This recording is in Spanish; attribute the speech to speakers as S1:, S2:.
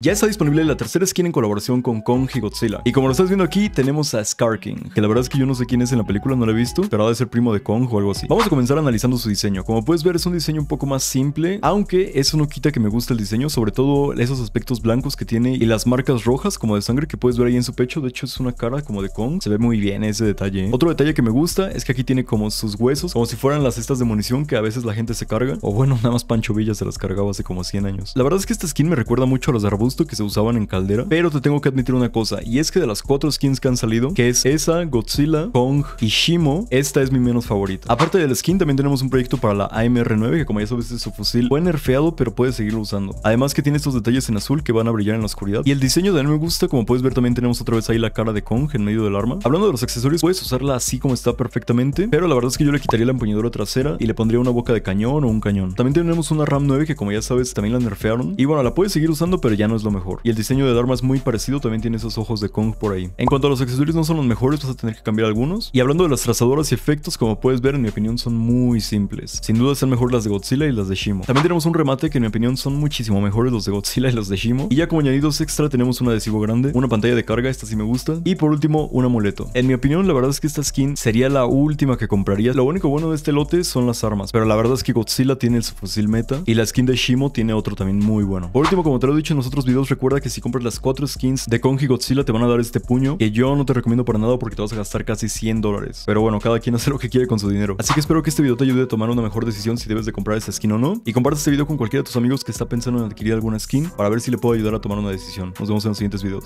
S1: Ya está disponible la tercera skin en colaboración con Kong y Godzilla. Y como lo estás viendo aquí, tenemos a Skarking que la verdad es que yo no sé quién es en la película, no la he visto, pero ha de ser primo de Kong o algo así. Vamos a comenzar analizando su diseño. Como puedes ver, es un diseño un poco más simple, aunque eso no quita que me gusta el diseño, sobre todo esos aspectos blancos que tiene y las marcas rojas como de sangre que puedes ver ahí en su pecho. De hecho, es una cara como de Kong. Se ve muy bien ese detalle. ¿eh? Otro detalle que me gusta es que aquí tiene como sus huesos, como si fueran las cestas de munición que a veces la gente se carga. O bueno, nada más Pancho Villa se las cargaba hace como 100 años. La verdad es que esta skin me recuerda mucho a los de que se usaban en caldera. Pero te tengo que admitir una cosa, y es que de las cuatro skins que han salido, que es esa, Godzilla, Kong y Shimo, esta es mi menos favorita. Aparte del skin, también tenemos un proyecto para la AMR9, que como ya sabes es su fusil, fue nerfeado, pero puedes seguirlo usando. Además que tiene estos detalles en azul que van a brillar en la oscuridad. Y el diseño de mí me gusta, como puedes ver también tenemos otra vez ahí la cara de Kong en medio del arma. Hablando de los accesorios, puedes usarla así como está perfectamente, pero la verdad es que yo le quitaría la empuñadura trasera y le pondría una boca de cañón o un cañón. También tenemos una RAM 9 que como ya sabes también la nerfearon. Y bueno, la puedes seguir usando, pero ya no es lo mejor. Y el diseño de armas es muy parecido, también tiene esos ojos de Kong por ahí. En cuanto a los accesorios, no son los mejores, vas a tener que cambiar algunos. Y hablando de las trazadoras y efectos, como puedes ver, en mi opinión son muy simples. Sin duda son mejor las de Godzilla y las de Shimo. También tenemos un remate que en mi opinión son muchísimo mejores los de Godzilla y los de Shimo. Y ya como añadidos extra tenemos un adhesivo grande, una pantalla de carga, esta sí me gusta. Y por último, un amuleto. En mi opinión, la verdad es que esta skin sería la última que compraría. Lo único bueno de este lote son las armas, pero la verdad es que Godzilla tiene el fusil meta y la skin de Shimo tiene otro también muy bueno. Por último, como te lo he dicho, nosotros videos recuerda que si compras las 4 skins de Kong Godzilla te van a dar este puño que yo no te recomiendo para nada porque te vas a gastar casi 100 dólares. Pero bueno, cada quien hace lo que quiere con su dinero. Así que espero que este video te ayude a tomar una mejor decisión si debes de comprar esta skin o no. Y comparte este video con cualquiera de tus amigos que está pensando en adquirir alguna skin para ver si le puedo ayudar a tomar una decisión. Nos vemos en los siguientes videos.